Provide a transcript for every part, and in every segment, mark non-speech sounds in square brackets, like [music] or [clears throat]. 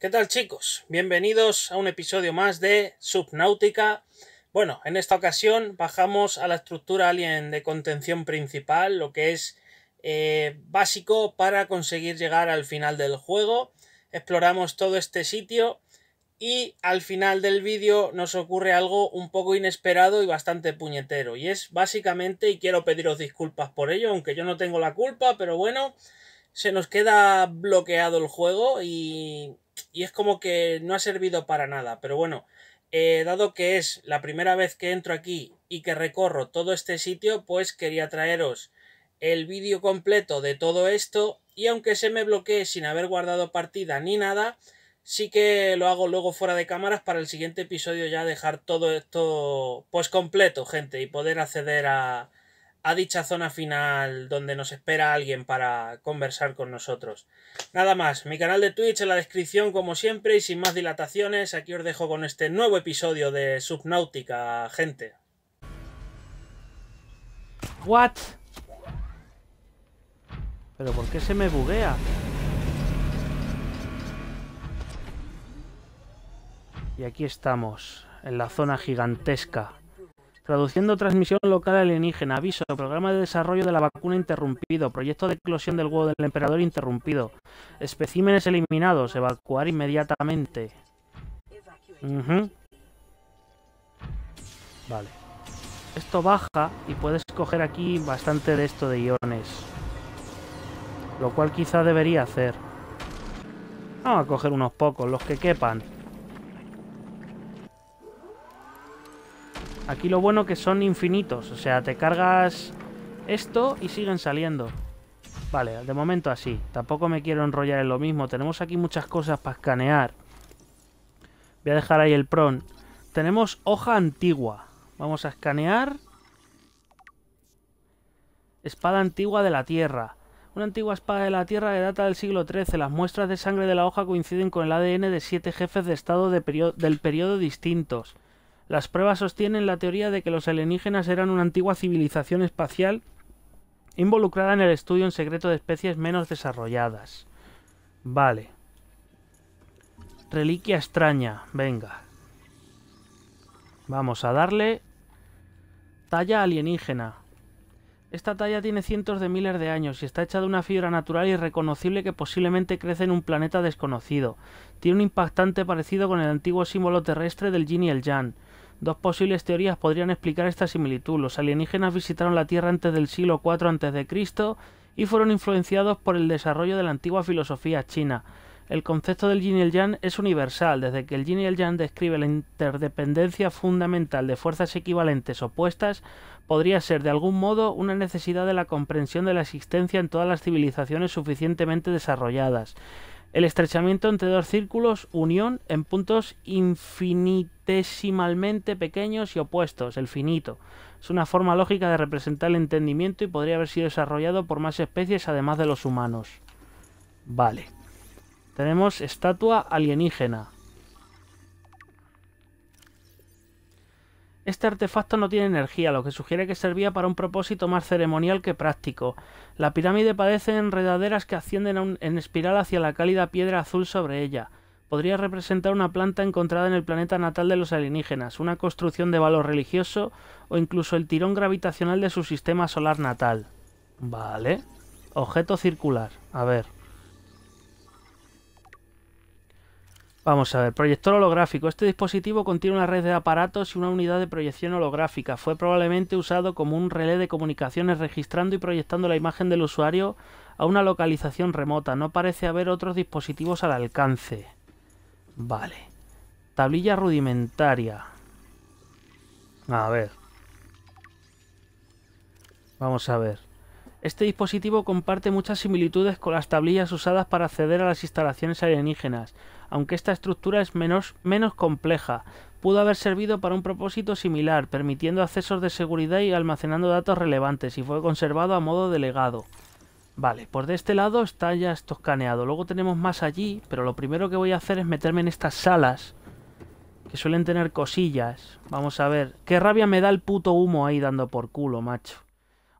¿Qué tal chicos? Bienvenidos a un episodio más de Subnautica. Bueno, en esta ocasión bajamos a la estructura alien de contención principal, lo que es eh, básico para conseguir llegar al final del juego. Exploramos todo este sitio y al final del vídeo nos ocurre algo un poco inesperado y bastante puñetero. Y es básicamente, y quiero pediros disculpas por ello, aunque yo no tengo la culpa, pero bueno, se nos queda bloqueado el juego y y es como que no ha servido para nada, pero bueno, eh, dado que es la primera vez que entro aquí y que recorro todo este sitio, pues quería traeros el vídeo completo de todo esto y aunque se me bloquee sin haber guardado partida ni nada, sí que lo hago luego fuera de cámaras para el siguiente episodio ya dejar todo esto pues completo, gente, y poder acceder a, a dicha zona final donde nos espera alguien para conversar con nosotros. Nada más, mi canal de Twitch en la descripción como siempre y sin más dilataciones, aquí os dejo con este nuevo episodio de Subnautica, gente. What? ¿Pero por qué se me buguea? Y aquí estamos, en la zona gigantesca Traduciendo transmisión local alienígena, aviso, programa de desarrollo de la vacuna interrumpido, proyecto de eclosión del huevo del emperador interrumpido, especímenes eliminados, evacuar inmediatamente. Vale. Esto baja y puedes coger aquí bastante de esto de iones. Lo cual quizá debería hacer. Vamos a coger unos pocos, los que quepan. Aquí lo bueno que son infinitos. O sea, te cargas esto y siguen saliendo. Vale, de momento así. Tampoco me quiero enrollar en lo mismo. Tenemos aquí muchas cosas para escanear. Voy a dejar ahí el pron. Tenemos hoja antigua. Vamos a escanear. Espada antigua de la tierra. Una antigua espada de la Tierra que data del siglo XIII. Las muestras de sangre de la hoja coinciden con el ADN de siete jefes de Estado del periodo distintos. Las pruebas sostienen la teoría de que los alienígenas eran una antigua civilización espacial involucrada en el estudio en secreto de especies menos desarrolladas. Vale. Reliquia extraña, venga. Vamos a darle talla alienígena. Esta talla tiene cientos de miles de años y está hecha de una fibra natural irreconocible que posiblemente crece en un planeta desconocido. Tiene un impactante parecido con el antiguo símbolo terrestre del Yin y el Yang. Dos posibles teorías podrían explicar esta similitud. Los alienígenas visitaron la Tierra antes del siglo IV a.C. y fueron influenciados por el desarrollo de la antigua filosofía china. El concepto del yin y el yang es universal, desde que el yin y el yang describe la interdependencia fundamental de fuerzas equivalentes opuestas, podría ser de algún modo una necesidad de la comprensión de la existencia en todas las civilizaciones suficientemente desarrolladas. El estrechamiento entre dos círculos, unión en puntos infinitesimalmente pequeños y opuestos, el finito. Es una forma lógica de representar el entendimiento y podría haber sido desarrollado por más especies además de los humanos. Vale. Tenemos estatua alienígena. Este artefacto no tiene energía, lo que sugiere que servía para un propósito más ceremonial que práctico. La pirámide padece enredaderas que ascienden en espiral hacia la cálida piedra azul sobre ella. Podría representar una planta encontrada en el planeta natal de los alienígenas, una construcción de valor religioso o incluso el tirón gravitacional de su sistema solar natal. Vale. Objeto circular. A ver. Vamos a ver, proyector holográfico. Este dispositivo contiene una red de aparatos y una unidad de proyección holográfica. Fue probablemente usado como un relé de comunicaciones registrando y proyectando la imagen del usuario a una localización remota. No parece haber otros dispositivos al alcance. Vale. Tablilla rudimentaria. A ver. Vamos a ver. Este dispositivo comparte muchas similitudes con las tablillas usadas para acceder a las instalaciones alienígenas aunque esta estructura es menos, menos compleja. Pudo haber servido para un propósito similar, permitiendo accesos de seguridad y almacenando datos relevantes, y fue conservado a modo delegado. Vale, pues de este lado está ya esto escaneado. Luego tenemos más allí, pero lo primero que voy a hacer es meterme en estas salas, que suelen tener cosillas. Vamos a ver. Qué rabia me da el puto humo ahí dando por culo, macho.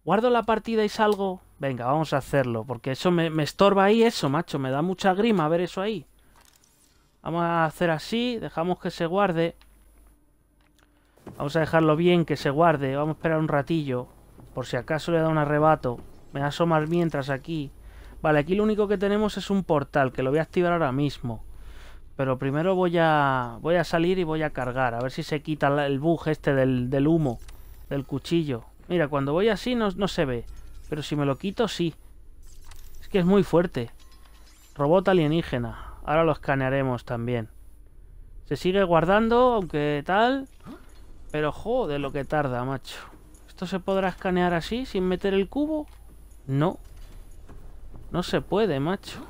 ¿Guardo la partida y salgo? Venga, vamos a hacerlo, porque eso me, me estorba ahí, eso, macho. Me da mucha grima ver eso ahí. Vamos a hacer así, dejamos que se guarde. Vamos a dejarlo bien, que se guarde. Vamos a esperar un ratillo, por si acaso le da un arrebato. Me va a asomar mientras aquí. Vale, aquí lo único que tenemos es un portal, que lo voy a activar ahora mismo. Pero primero voy a, voy a salir y voy a cargar, a ver si se quita el bug este del, del humo, del cuchillo. Mira, cuando voy así no, no se ve, pero si me lo quito sí. Es que es muy fuerte. Robot alienígena, Ahora lo escanearemos también. Se sigue guardando, aunque tal. Pero joder lo que tarda, macho. ¿Esto se podrá escanear así, sin meter el cubo? No. No se puede, macho.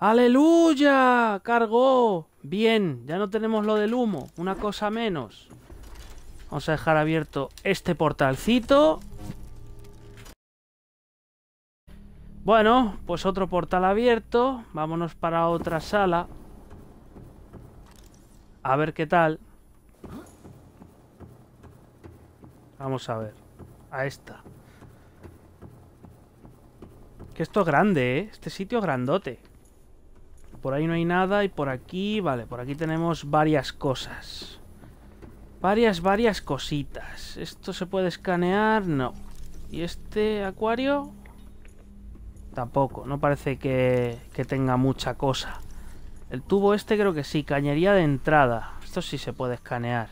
¡Aleluya! ¡Cargó! Bien, ya no tenemos lo del humo. Una cosa menos. Vamos a dejar abierto este portalcito. Bueno, pues otro portal abierto. Vámonos para otra sala. A ver qué tal. Vamos a ver. A esta. Que esto es grande, ¿eh? Este sitio grandote. Por ahí no hay nada y por aquí... Vale, por aquí tenemos varias cosas. Varias, varias cositas. ¿Esto se puede escanear? No. ¿Y este acuario? Tampoco, no parece que, tenga mucha cosa. El tubo este creo que sí, cañería de entrada. Esto sí se puede escanear.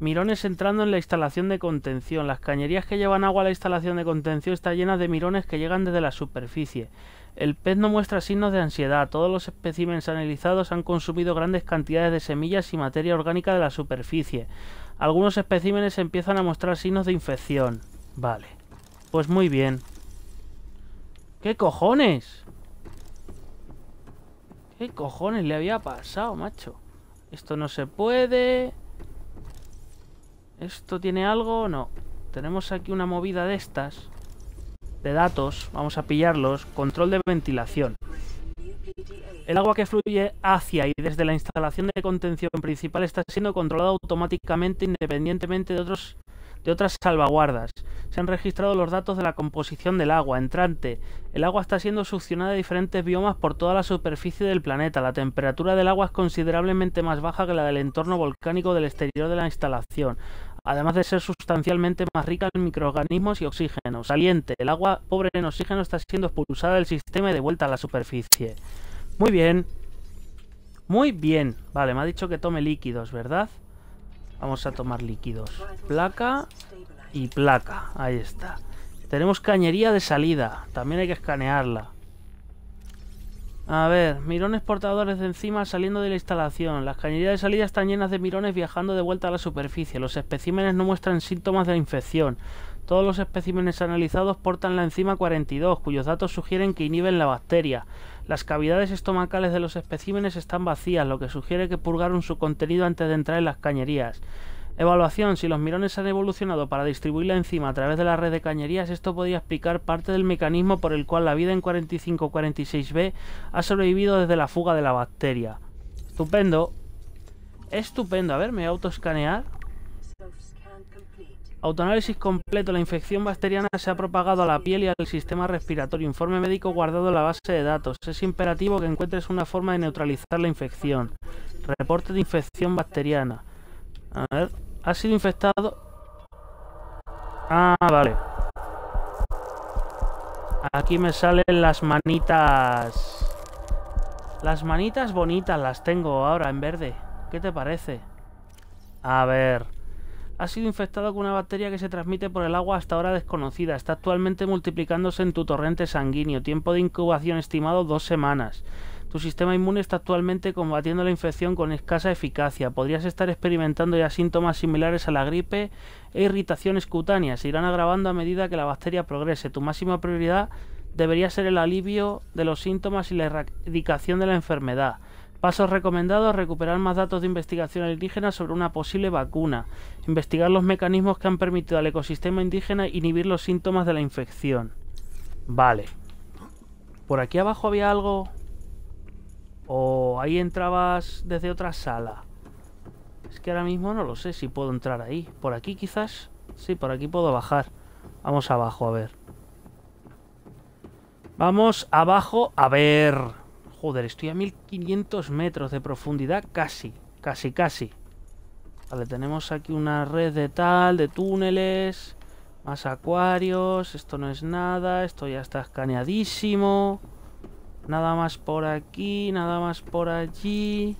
Mirones entrando en la instalación de contención. Las cañerías que llevan agua a la instalación de contención están llenas de mirones que llegan desde la superficie. El pez no muestra signos de ansiedad. Todos los especímenes analizados han consumido grandes cantidades de semillas y materia orgánica de la superficie. Algunos especímenes empiezan a mostrar signos de infección. Vale. Pues muy bien. ¿Qué cojones? ¿Qué cojones le había pasado, macho? Esto no se puede. ¿Esto tiene algo? No. Tenemos aquí una movida de estas. De datos. Vamos a pillarlos. Control de ventilación. El agua que fluye hacia y desde la instalación de contención principal está siendo controlada automáticamente independientemente de, otros, de otras salvaguardas se han registrado los datos de la composición del agua entrante. El agua está siendo succionada de diferentes biomas por toda la superficie del planeta. La temperatura del agua es considerablemente más baja que la del entorno volcánico del exterior de la instalación además de ser sustancialmente más rica en microorganismos y oxígeno. Saliente, el agua pobre en oxígeno está siendo expulsada del sistema y de vuelta a la superficie. Muy bien. Muy bien. Vale, me ha dicho que tome líquidos, ¿verdad? Vamos a tomar líquidos. Placa y placa. Ahí está. Tenemos cañería de salida. También hay que escanearla. A ver, mirones portadores de encima saliendo de la instalación. Las cañerías de salida están llenas de mirones viajando de vuelta a la superficie. Los especímenes no muestran síntomas de la infección. Todos los especímenes analizados portan la enzima 42, cuyos datos sugieren que inhiben la bacteria. Las cavidades estomacales de los especímenes están vacías, lo que sugiere que purgaron su contenido antes de entrar en las cañerías. Evaluación. Si los mirones han evolucionado para distribuir la enzima a través de la red de cañerías, esto podría explicar parte del mecanismo por el cual la vida en 4546b ha sobrevivido desde la fuga de la bacteria. Estupendo. Estupendo. A ver, me voy a autoescanear. Autoanálisis completo. La infección bacteriana se ha propagado a la piel y al sistema respiratorio. Informe médico guardado en la base de datos. Es imperativo que encuentres una forma de neutralizar la infección. Reporte de infección bacteriana. A ver, ha sido infectado. Ah, vale. Aquí me salen las manitas. Las manitas bonitas las tengo ahora en verde. ¿Qué te parece? A ver. Ha sido infectado con una bacteria que se transmite por el agua hasta ahora desconocida. Está actualmente multiplicándose en tu torrente sanguíneo. Tiempo de incubación estimado dos semanas. Tu sistema inmune está actualmente combatiendo la infección con escasa eficacia. Podrías estar experimentando ya síntomas similares a la gripe e irritaciones cutáneas. Se irán agravando a medida que la bacteria progrese. Tu máxima prioridad debería ser el alivio de los síntomas y la erradicación de la enfermedad. Pasos recomendados, recuperar más datos de investigación indígena sobre una posible vacuna, investigar los mecanismos que han permitido al ecosistema indígena inhibir los síntomas de la infección. Vale. Por aquí abajo había algo o ahí entrabas desde otra sala. Es que ahora mismo no lo sé si puedo entrar ahí. Por aquí quizás. Sí, por aquí puedo bajar. Vamos abajo, a ver. Vamos abajo, a ver. Joder, estoy a 1500 metros de profundidad casi. Casi, casi. Vale, tenemos aquí una red de tal, de túneles, más acuarios, esto no es nada, esto ya está escaneadísimo. Nada más por aquí, nada más por allí.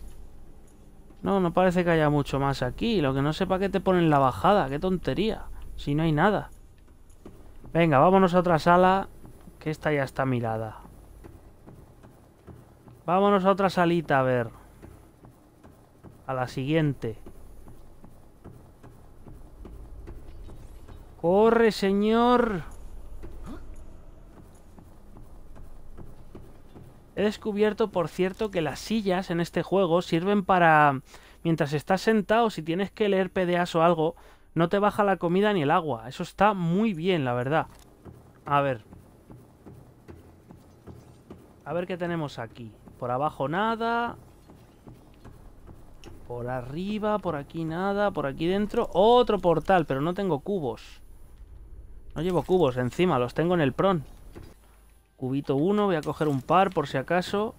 No, no parece que haya mucho más aquí. Lo que no sepa para qué te ponen la bajada. Qué tontería. Si no hay nada. Venga, vámonos a otra sala. Que esta ya está mirada. Vámonos a otra salita, a ver. A la siguiente. ¡Corre, señor! He descubierto, por cierto, que las sillas en este juego sirven para... Mientras estás sentado, si tienes que leer PDAs o algo, no te baja la comida ni el agua. Eso está muy bien, la verdad. A ver. A ver qué tenemos aquí. Por abajo nada. Por arriba, por aquí nada. Por aquí dentro. Otro portal, pero no tengo cubos. No llevo cubos encima, los tengo en el pron. Cubito 1, voy a coger un par por si acaso.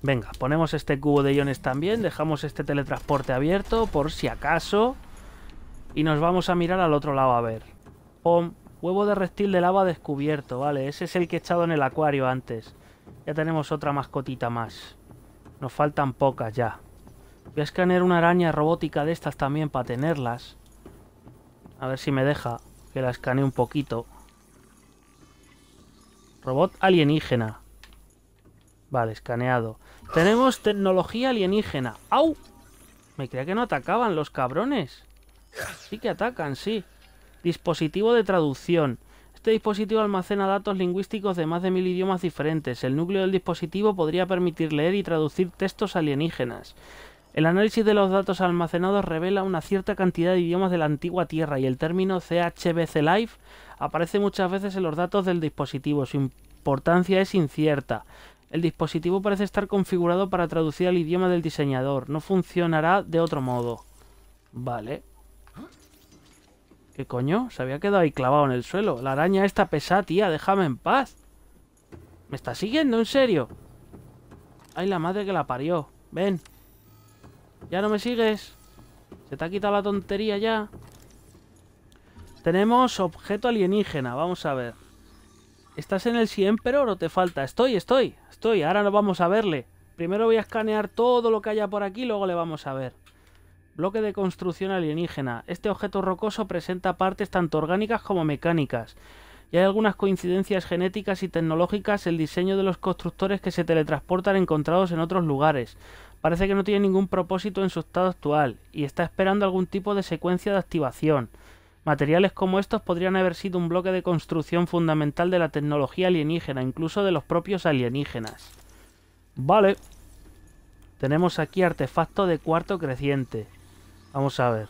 Venga, ponemos este cubo de iones también, dejamos este teletransporte abierto por si acaso. Y nos vamos a mirar al otro lado a ver. Pom, huevo de reptil de lava descubierto, vale, ese es el que he echado en el acuario antes. Ya tenemos otra mascotita más. Nos faltan pocas ya. Voy a escanear una araña robótica de estas también para tenerlas. A ver si me deja que la escanee un poquito. Robot alienígena. Vale, escaneado. Tenemos tecnología alienígena. ¡Au! Me creía que no atacaban los cabrones. Sí que atacan, sí. Dispositivo de traducción. Este dispositivo almacena datos lingüísticos de más de mil idiomas diferentes. El núcleo del dispositivo podría permitir leer y traducir textos alienígenas. El análisis de los datos almacenados revela una cierta cantidad de idiomas de la antigua Tierra y el término CHBC Live aparece muchas veces en los datos del dispositivo. Su importancia es incierta. El dispositivo parece estar configurado para traducir al idioma del diseñador. No funcionará de otro modo. Vale. ¿Qué coño? Se había quedado ahí clavado en el suelo. La araña está pesada, tía. Déjame en paz. ¿Me está siguiendo? ¿En serio? Ay, la madre que la parió. Ven. ¿Ya no me sigues? ¿Se te ha quitado la tontería ya? Tenemos objeto alienígena, vamos a ver. ¿Estás en el 100 pero o te falta? Estoy, estoy, estoy. Ahora no vamos a verle. Primero voy a escanear todo lo que haya por aquí, luego le vamos a ver. Bloque de construcción alienígena. Este objeto rocoso presenta partes tanto orgánicas como mecánicas y hay algunas coincidencias genéticas y tecnológicas el diseño de los constructores que se teletransportan encontrados en otros lugares. Parece que no tiene ningún propósito en su estado actual y está esperando algún tipo de secuencia de activación. Materiales como estos podrían haber sido un bloque de construcción fundamental de la tecnología alienígena, incluso de los propios alienígenas. Vale. Tenemos aquí artefacto de cuarto creciente. Vamos a ver.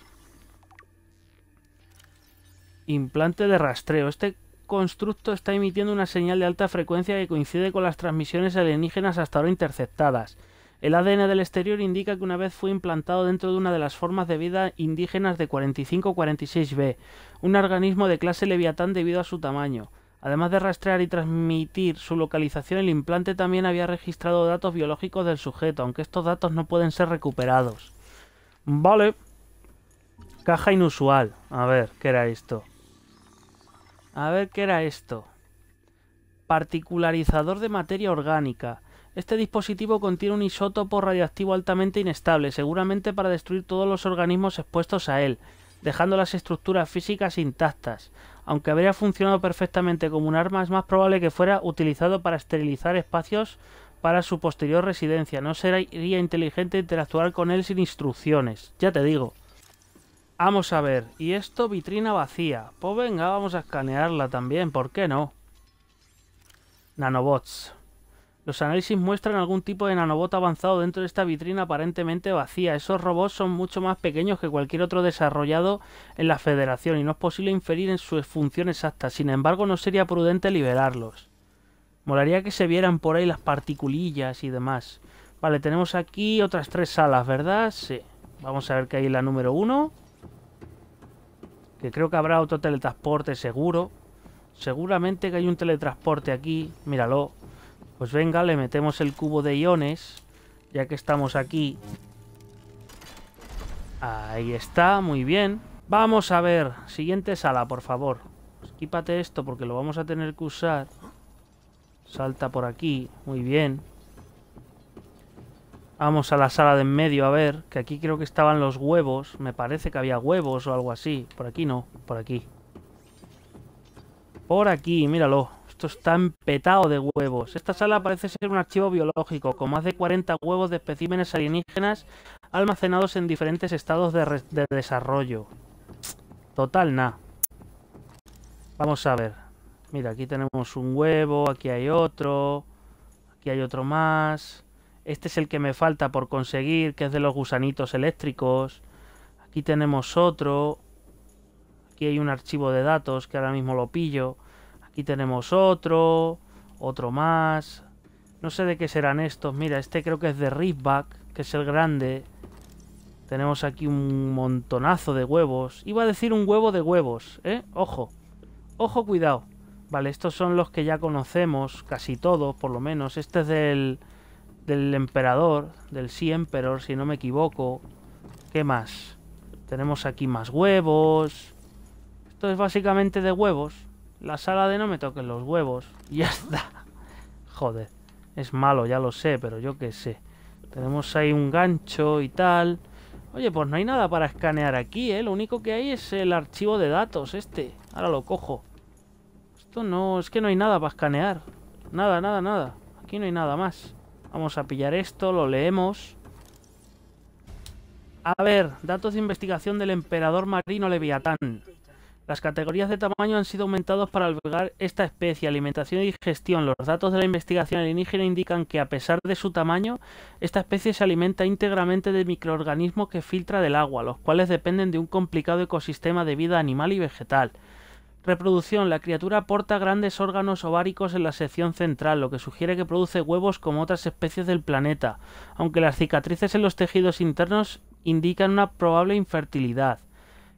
Implante de rastreo. Este constructo está emitiendo una señal de alta frecuencia que coincide con las transmisiones alienígenas hasta ahora interceptadas. El ADN del exterior indica que una vez fue implantado dentro de una de las formas de vida indígenas de 4546b, un organismo de clase leviatán debido a su tamaño. Además de rastrear y transmitir su localización, el implante también había registrado datos biológicos del sujeto, aunque estos datos no pueden ser recuperados. Vale. Caja inusual. A ver, ¿qué era esto? A ver qué era esto. Particularizador de materia orgánica. Este dispositivo contiene un isótopo radioactivo altamente inestable, seguramente para destruir todos los organismos expuestos a él, dejando las estructuras físicas intactas. Aunque habría funcionado perfectamente como un arma, es más probable que fuera utilizado para esterilizar espacios para su posterior residencia. No sería inteligente interactuar con él sin instrucciones. Ya te digo. Vamos a ver, y esto vitrina vacía. Pues venga, vamos a escanearla también, ¿por qué no? Nanobots. Los análisis muestran algún tipo de nanobot avanzado dentro de esta vitrina aparentemente vacía. Esos robots son mucho más pequeños que cualquier otro desarrollado en la Federación y no es posible inferir en su función exacta. Sin embargo, no sería prudente liberarlos. Molaría que se vieran por ahí las particulillas y demás. Vale, tenemos aquí otras tres salas, ¿verdad? Sí. Vamos a ver que hay la número uno. Que creo que habrá otro teletransporte seguro. Seguramente que hay un teletransporte aquí. Míralo. Pues venga, le metemos el cubo de iones. Ya que estamos aquí. Ahí está, muy bien. Vamos a ver. Siguiente sala, por favor. Esquípate esto porque lo vamos a tener que usar. Salta por aquí. Muy bien. Vamos a la sala de en medio a ver, que aquí creo que estaban los huevos. Me parece que había huevos o algo así. Por aquí no, por aquí. Por aquí, míralo. Esto está empetado de huevos. Esta sala parece ser un archivo biológico, con más de 40 huevos de especímenes alienígenas almacenados en diferentes estados de, desarrollo. Total, nada. Vamos a ver. Mira, aquí tenemos un huevo, aquí hay otro, aquí hay otro más. Este es el que me falta por conseguir, que es de los gusanitos eléctricos. Aquí tenemos otro. Aquí hay un archivo de datos que ahora mismo lo pillo. Aquí tenemos otro. Otro más. No sé de qué serán estos. Mira, este creo que es de Riftback, que es el grande. Tenemos aquí un montonazo de huevos. Iba a decir un huevo de huevos, ¿eh? Ojo. Ojo, cuidado. Vale, estos son los que ya conocemos, casi todos, por lo menos. Este es del del emperador, del sí emperor, si no me equivoco. ¿Qué más? Tenemos aquí más huevos. Esto es básicamente de huevos. La sala de no me toquen los huevos. Y [laughs] ya está. Joder. Es malo, ya lo sé, pero yo qué sé. Tenemos ahí un gancho y tal. Oye, pues no hay nada para escanear aquí, ¿eh? Lo único que hay es el archivo de datos este. Ahora lo cojo. Esto no... Es que no hay nada para escanear. Nada, nada, nada. Aquí no hay nada más. Vamos a pillar esto, lo leemos. A ver, datos de investigación del emperador marino Leviatán. Las categorías de tamaño han sido aumentados para albergar esta especie, alimentación y digestión. Los datos de la investigación alienígena indican que, a pesar de su tamaño, esta especie se alimenta íntegramente de microorganismos que filtra del agua, los cuales dependen de un complicado ecosistema de vida animal y vegetal. Reproducción. La criatura aporta grandes órganos ováricos en la sección central, lo que sugiere que produce huevos como otras especies del planeta, aunque las cicatrices en los tejidos internos indican una probable infertilidad.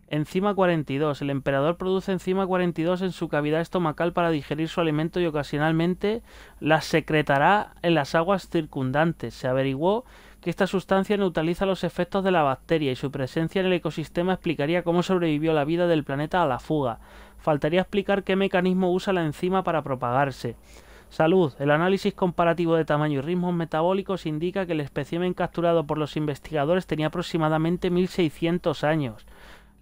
Enzima 42. El emperador produce enzima 42 en su cavidad estomacal para digerir su alimento y ocasionalmente la secretará en las aguas circundantes. Se averiguó que esta sustancia neutraliza los efectos de la bacteria y su presencia en el ecosistema explicaría cómo sobrevivió la vida del planeta a la fuga faltaría explicar qué mecanismo usa la enzima para propagarse. Salud. El análisis comparativo de tamaño y ritmos metabólicos indica que el espécimen capturado por los investigadores tenía aproximadamente 1600 años.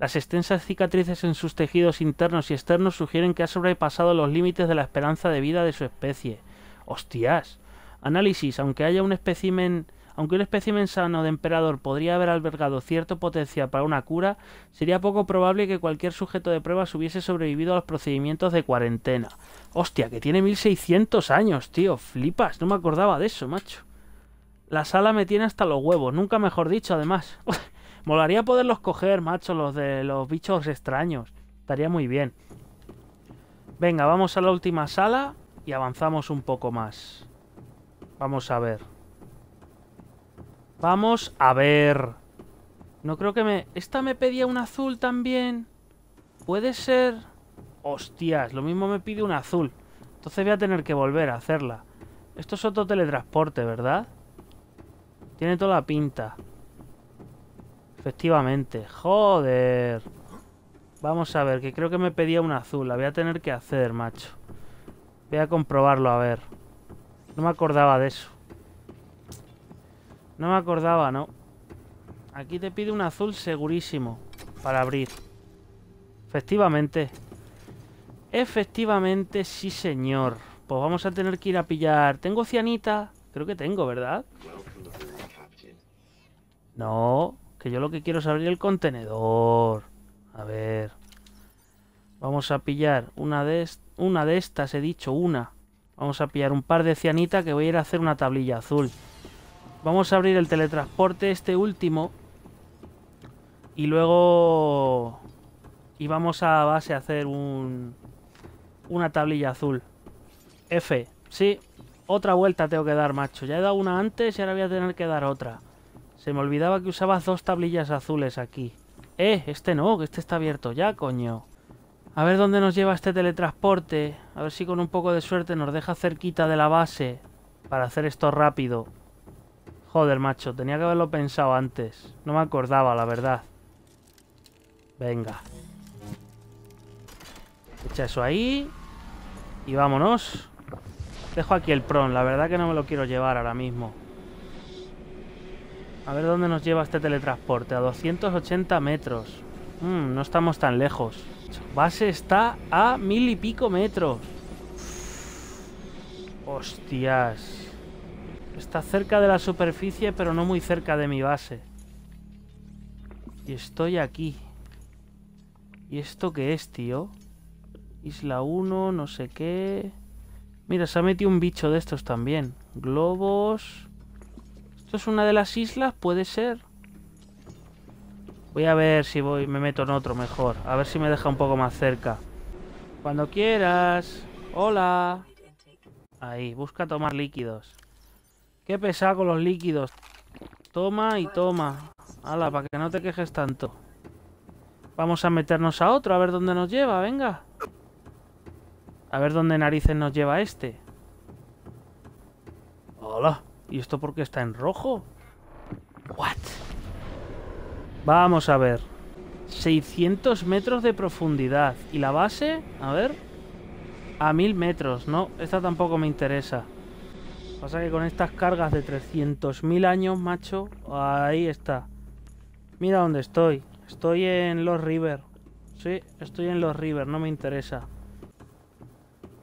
Las extensas cicatrices en sus tejidos internos y externos sugieren que ha sobrepasado los límites de la esperanza de vida de su especie. ¡Hostias! Análisis. Aunque haya un espécimen aunque un espécimen sano de emperador podría haber albergado cierto potencial para una cura, sería poco probable que cualquier sujeto de pruebas hubiese sobrevivido a los procedimientos de cuarentena. Hostia, que tiene 1600 años, tío. Flipas, no me acordaba de eso, macho. La sala me tiene hasta los huevos, nunca mejor dicho, además. [laughs] Molaría poderlos coger, macho, los de los bichos extraños. Estaría muy bien. Venga, vamos a la última sala y avanzamos un poco más. Vamos a ver. Vamos a ver. No creo que me... Esta me pedía un azul también. Puede ser... Hostias, lo mismo me pide un azul. Entonces voy a tener que volver a hacerla. Esto es otro teletransporte, ¿verdad? Tiene toda la pinta. Efectivamente. Joder. Vamos a ver, que creo que me pedía un azul. La voy a tener que hacer, macho. Voy a comprobarlo, a ver. No me acordaba de eso. No me acordaba, ¿no? Aquí te pide un azul segurísimo para abrir. Efectivamente. Efectivamente, sí, señor. Pues vamos a tener que ir a pillar. ¿Tengo cianita? Creo que tengo, ¿verdad? No, que yo lo que quiero es abrir el contenedor. A ver. Vamos a pillar una de, una de estas, he dicho, una. Vamos a pillar un par de cianita que voy a ir a hacer una tablilla azul. Vamos a abrir el teletransporte este último. Y luego... Y vamos a base a hacer un... Una tablilla azul. F. Sí, otra vuelta tengo que dar, macho. Ya he dado una antes y ahora voy a tener que dar otra. Se me olvidaba que usabas dos tablillas azules aquí. Eh, este no, que este está abierto ya, coño. A ver dónde nos lleva este teletransporte. A ver si con un poco de suerte nos deja cerquita de la base. Para hacer esto rápido. Joder, macho, tenía que haberlo pensado antes. No me acordaba, la verdad. Venga. Echa eso ahí. Y vámonos. Dejo aquí el pron. La verdad que no me lo quiero llevar ahora mismo. A ver dónde nos lleva este teletransporte. A 280 metros. Hmm, no estamos tan lejos. Base está a mil y pico metros. Hostias. Está cerca de la superficie, pero no muy cerca de mi base. Y estoy aquí. ¿Y esto qué es, tío? Isla 1, no sé qué... Mira, se ha metido un bicho de estos también. Globos... ¿Esto es una de las islas? ¿Puede ser? Voy a ver si voy, me meto en otro mejor. A ver si me deja un poco más cerca. Cuando quieras. Hola. Ahí, busca tomar líquidos. Qué pesado con los líquidos. Toma y toma. Hala, para que no te quejes tanto. Vamos a meternos a otro, a ver dónde nos lleva, venga. A ver dónde narices nos lleva este. Hola. ¿Y esto por qué está en rojo? What? Vamos a ver. 600 metros de profundidad. ¿Y la base? A ver. A 1000 metros. No, esta tampoco me interesa. Pasa que con estas cargas de 300.000 años, macho, ahí está. Mira dónde estoy. Estoy en los rivers. Sí, estoy en los rivers. no me interesa.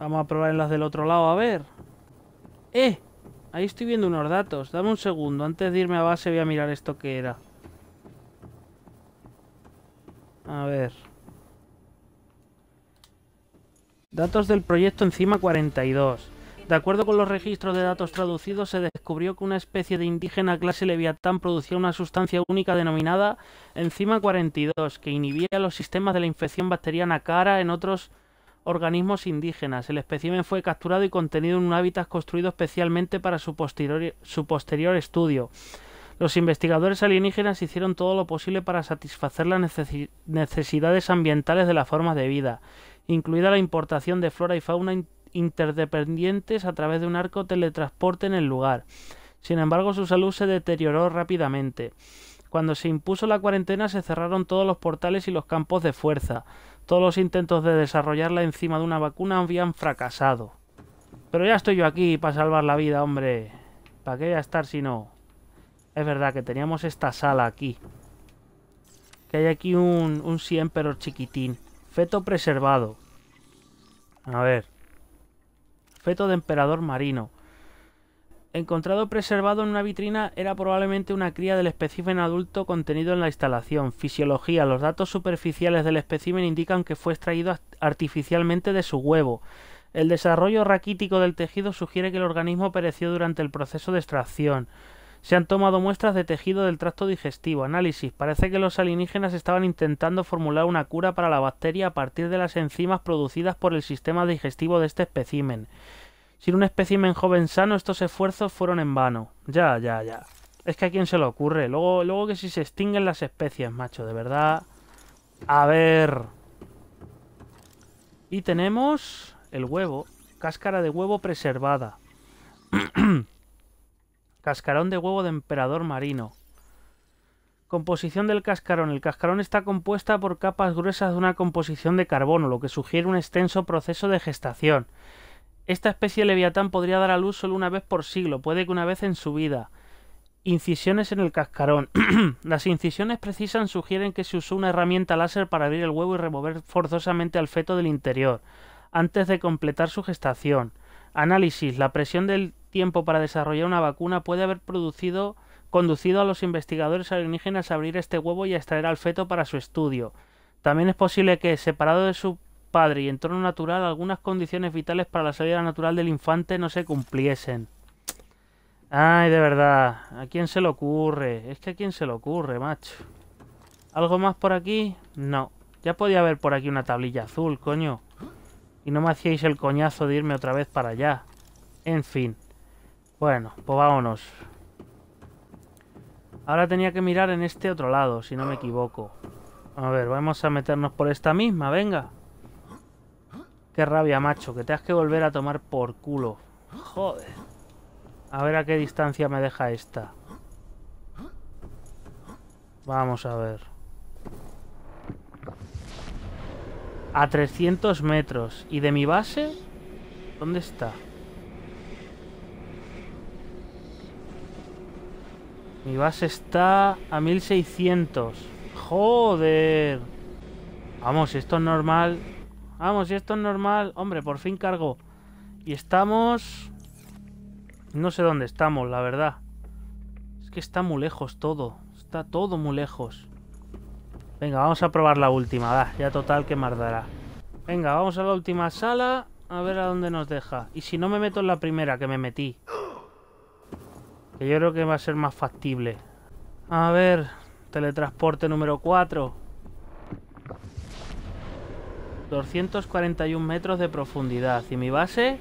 Vamos a probar en las del otro lado, a ver. ¡Eh! Ahí estoy viendo unos datos. Dame un segundo. Antes de irme a base voy a mirar esto que era. A ver. Datos del proyecto encima 42. De acuerdo con los registros de datos traducidos, se descubrió que una especie de indígena clase Leviatán producía una sustancia única denominada enzima 42, que inhibía los sistemas de la infección bacteriana cara en otros organismos indígenas. El espécimen fue capturado y contenido en un hábitat construido especialmente para su posterior, su posterior estudio. Los investigadores alienígenas hicieron todo lo posible para satisfacer las necesidades ambientales de las formas de vida, incluida la importación de flora y fauna interdependientes a través de un arco teletransporte en el lugar. Sin embargo, su salud se deterioró rápidamente. Cuando se impuso la cuarentena se cerraron todos los portales y los campos de fuerza. Todos los intentos de desarrollarla encima de una vacuna habían fracasado. Pero ya estoy yo aquí para salvar la vida, hombre. ¿Para qué voy estar si no? Es verdad que teníamos esta sala aquí. Que hay aquí un, un 100 chiquitín. Feto preservado. A ver de emperador marino. Encontrado preservado en una vitrina era probablemente una cría del especímen adulto contenido en la instalación. Fisiología. Los datos superficiales del espécimen indican que fue extraído artificialmente de su huevo. El desarrollo raquítico del tejido sugiere que el organismo pereció durante el proceso de extracción. Se han tomado muestras de tejido del tracto digestivo. Análisis. Parece que los alienígenas estaban intentando formular una cura para la bacteria a partir de las enzimas producidas por el sistema digestivo de este espécimen. Sin un espécimen joven sano, estos esfuerzos fueron en vano. Ya, ya, ya. Es que a quién se le ocurre. Luego, luego que si se extinguen las especies, macho, de verdad. A ver. Y tenemos el huevo. Cáscara de huevo preservada. [clears throat] Cascarón de huevo de emperador marino. Composición del cascarón. El cascarón está compuesta por capas gruesas de una composición de carbono, lo que sugiere un extenso proceso de gestación. Esta especie de leviatán podría dar a luz solo una vez por siglo, puede que una vez en su vida. Incisiones en el cascarón. [clears throat] Las incisiones precisas sugieren que se usó una herramienta láser para abrir el huevo y remover forzosamente al feto del interior, antes de completar su gestación. Análisis. La presión del tiempo para desarrollar una vacuna puede haber producido, conducido a los investigadores alienígenas a abrir este huevo y a extraer al feto para su estudio. También es posible que, separado de su padre y entorno natural, algunas condiciones vitales para la salida natural del infante no se cumpliesen. Ay, de verdad. ¿A quién se le ocurre? Es que a quién se le ocurre, macho. ¿Algo más por aquí? No. Ya podía haber por aquí una tablilla azul, coño. Y no me hacíais el coñazo de irme otra vez para allá. En fin. Bueno, pues vámonos. Ahora tenía que mirar en este otro lado, si no me equivoco. A ver, vamos a meternos por esta misma, venga. Qué rabia, macho, que te has que volver a tomar por culo. Joder. A ver a qué distancia me deja esta. Vamos a ver. A 300 metros. ¿Y de mi base? ¿Dónde está? Mi base está a 1600. ¡Joder! Vamos, esto es normal. Vamos, si esto es normal. Hombre, por fin cargo. Y estamos... No sé dónde estamos, la verdad. Es que está muy lejos todo. Está todo muy lejos. Venga, vamos a probar la última. Da, ya total que mardará Venga, vamos a la última sala. A ver a dónde nos deja. Y si no me meto en la primera que me metí. Que yo creo que va a ser más factible. A ver, teletransporte número 4. 241 metros de profundidad. Y mi base,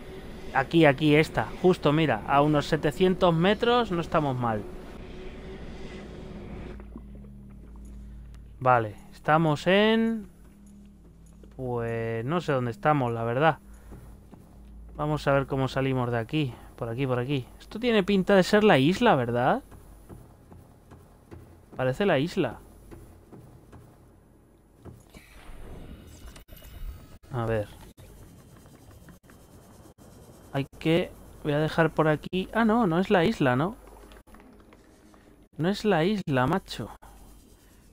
aquí, aquí, está, Justo, mira, a unos 700 metros no estamos mal. Vale, estamos en... Pues no sé dónde estamos, la verdad. Vamos a ver cómo salimos de aquí. Por aquí, por aquí. Esto tiene pinta de ser la isla, ¿verdad? Parece la isla. A ver. Hay que... Voy a dejar por aquí... Ah, no, no es la isla, ¿no? No es la isla, macho.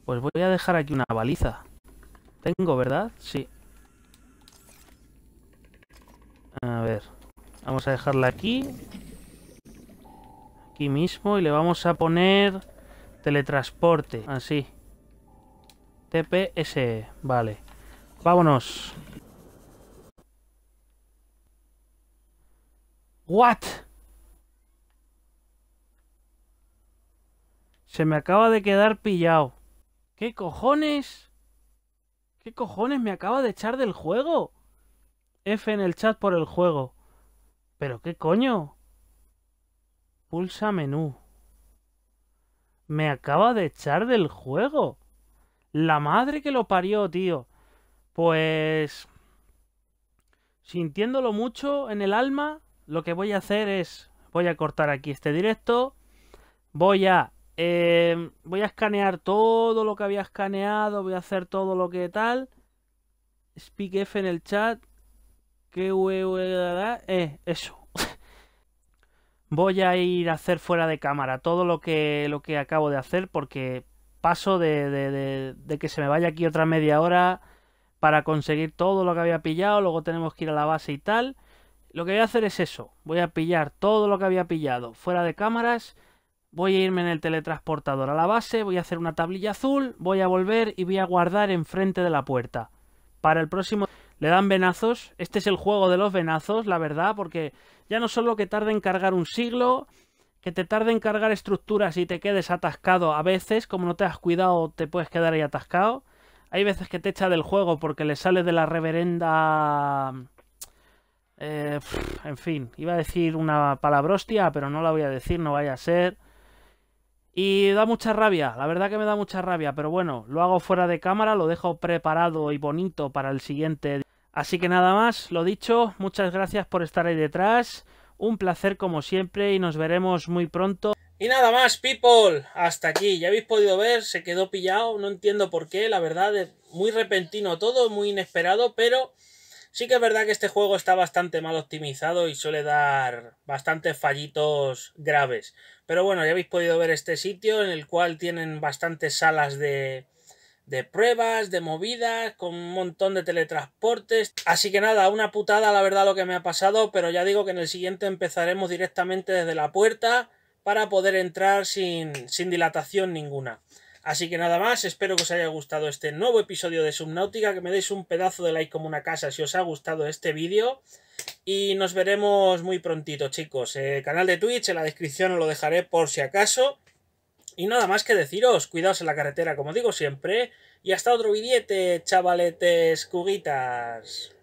Pues voy a dejar aquí una baliza. Tengo, ¿verdad? Sí. A ver. Vamos a dejarla aquí. Aquí mismo. Y le vamos a poner teletransporte. Así. TPS. E. Vale. Vámonos. What? Se me acaba de quedar pillado. ¿Qué cojones? ¿Qué cojones me acaba de echar del juego? F en el chat por el juego. ¿Pero qué coño? Pulsa menú. Me acaba de echar del juego. La madre que lo parió, tío. Pues... Sintiéndolo mucho en el alma, lo que voy a hacer es... Voy a cortar aquí este directo. Voy a... Em, voy a escanear todo lo que había escaneado. Voy a hacer todo lo que tal. Speak F en el chat qué eh, eso. Voy a ir a hacer fuera de cámara todo lo que, lo que acabo de hacer porque paso de, de que se me vaya aquí otra media hora para conseguir todo lo que había pillado, luego tenemos que ir a la base y tal. Lo que voy a hacer es eso, voy a pillar todo lo que había pillado fuera de cámaras, voy a irme en el teletransportador a la base, voy a hacer una tablilla azul, voy a volver y voy a guardar enfrente de la puerta. Para el próximo... Le dan venazos. Este es el juego de los venazos, la verdad, porque ya no solo que tarde en cargar un siglo, que te tarde en cargar estructuras y te quedes atascado a veces, como no te has cuidado te puedes quedar ahí atascado. Hay veces que te echa del juego porque le sale de la reverenda... Eh, en fin, iba a decir una palabrostia, pero no la voy a decir, no vaya a ser. Y da mucha rabia, la verdad que me da mucha rabia, pero bueno, lo hago fuera de cámara, lo dejo preparado y bonito para el siguiente. Así que nada más, lo dicho, muchas gracias por estar ahí detrás, un placer como siempre y nos veremos muy pronto. Y nada más, people, hasta aquí, ya habéis podido ver, se quedó pillado, no entiendo por qué, la verdad, es muy repentino todo, muy inesperado, pero... Sí que es verdad que este juego está bastante mal optimizado y suele dar bastantes fallitos graves. Pero bueno, ya habéis podido ver este sitio en el cual tienen bastantes salas de, de pruebas, de movidas, con un montón de teletransportes. Así que nada, una putada la verdad lo que me ha pasado, pero ya digo que en el siguiente empezaremos directamente desde la puerta para poder entrar sin, sin dilatación ninguna. Así que nada más, espero que os haya gustado este nuevo episodio de Subnautica, que me deis un pedazo de like como una casa si os ha gustado este vídeo. Y nos veremos muy prontito, chicos. El canal de Twitch en la descripción os lo dejaré por si acaso. Y nada más que deciros, cuidaos en la carretera, como digo siempre. Y hasta otro billete, chavaletes, cuguitas.